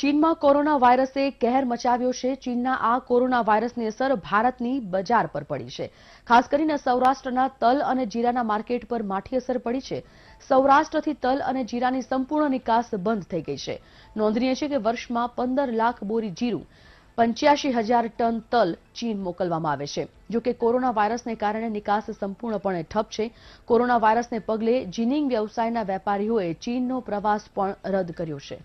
ચીનમાં કોરોના વાયરસે કહેર મચાવ્યો છે ચીનના આ કોરોના વાયરસની અસર ભારતની બજાર પર પડી છે ખાસ કરીને સૌરાષ્ટ્રના તલ અને જીરાના માર્કેટ પર માઠી અસર પડી છે સૌરાષ્ટ્રથી તલ અને જીરાની સંપૂર્ણ નિકાસ બંધ થઈ ગઈ છે નોંધનીય છે કે વર્ષમાં પંદર લાખ બોરી જીરું પંચ્યાસી હજાર ટન તલ ચીન મોકલવામાં આવે છે જોકે કોરોના વાયરસને કારણે નિકાસ સંપૂર્ણપણે ઠપ છે કોરોના વાયરસને પગલે જીનિંગ વ્યવસાયના વેપારીઓએ ચીનનો પ્રવાસ પણ રદ કર્યો છે